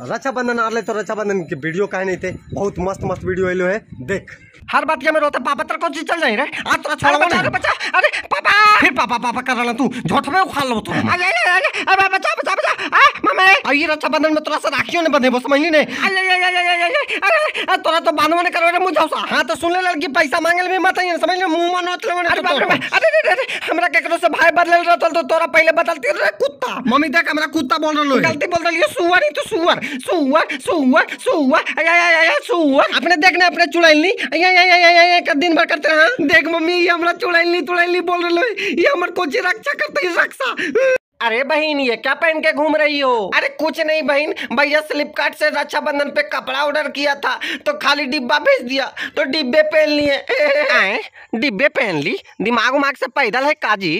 रक्षाबंधन आ रहे तो रक्षाबंधन की वीडियो का नहीं थे बहुत मस्त मस्त वीडियो है देख हर बात के में पापा तेरे को चल नहीं रे आज तो छोड़ हाँ, बचा अरे बचा अरे पापा फिर पापा पापा कर रहा तू झोट में उखाड़ लो तू तो। अरे अरे अरे बचा बचा बचा और ये रक्षाबंधन में तोरा से राखियों ने बंधे समझली नहीं तोरा तो बांधवा ने करवे मुझे हाँ तो सुन ले लड़की पैसा मांगे भी मत समझ ले मुंह मन अरे अरे अरे हमरा केकरो से भाई बदल रहा तो तोरा पहले बदलती रे कुत्ता मम्मी देख हमरा कुत्ता बोल है गलती बोल है सुअर ही तो सुअर सुअर सुअर सुअर अया अया अया सुअर अपने देखने अपने चुड़ैलनी अया अया अया अया कर दिन भर करते हैं देख मम्मी ये हमरा तुड़ैल चुड़ैलनी बोल रहलो ये हमर कोची रक्षा करते रक्षा अरे बहन ये क्या पहन के घूम रही हो अरे कुछ नहीं बहन भैया फ्लिपकार्ट से रक्षाबंधन पे कपड़ा ऑर्डर किया था तो खाली डिब्बा भेज दिया तो डिब्बे पहन लिए डिब्बे पहन ली दिमाग उमाग से पैदल है काजी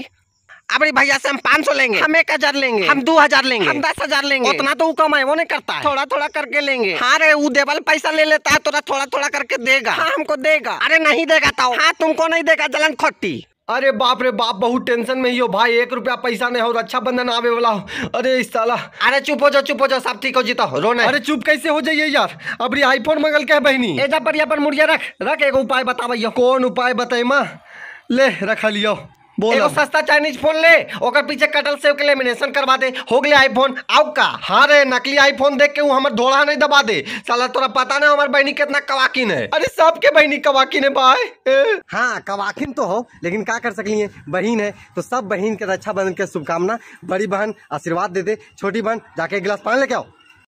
अरे भैया से हम पाँच सौ लेंगे हम एक हजार लेंगे हम दो हजार लेंगे हम दस हजार लेंगे उतना तो वो कमाए वो नहीं करता है थोड़ा थोड़ा करके लेंगे हाँ रे वो देवल पैसा ले लेता है थोड़ा थोड़ा थोड़ा करके देगा हाँ हमको देगा अरे नहीं देगा तो हाँ तुमको नहीं देगा जलन खोटी अरे बाप रे बाप बहुत टेंशन में ही हो भाई एक रुपया पैसा नहीं हो रक्षाबंधन तो अच्छा आवे वाला हो अरे साला अरे चुप हो जाओ चुप हो जाओ सब ठीक हो जीता नहीं अरे चुप कैसे हो जाइए यार अब ये आईफोन मंगल के बहनी एजा पर मुड़िया रख रख एगो उपाय बताबा कौन उपाय बताए माँ ले रख लियो एगो सस्ता चाइनीज फोन ले ओकर पीछे कटल सेव के लेमिनेशन करवा दे हो गले आईफोन आउ का हाँ रे नकली आईफोन देख के वो हमर धोड़ा नहीं दबा दे साला तोरा पता ना हमर बहिनी कितना कवाकिन है अरे सबके बहनी कवाकिन है भाई हाँ कवाकिन तो हो लेकिन का कर सकली है बहिन है तो सब बहन के रक्षाबंधन के शुभकामना बड़ी बहन आशीर्वाद दे दे छोटी बहन जाके एक गिलास पानी लेके आओ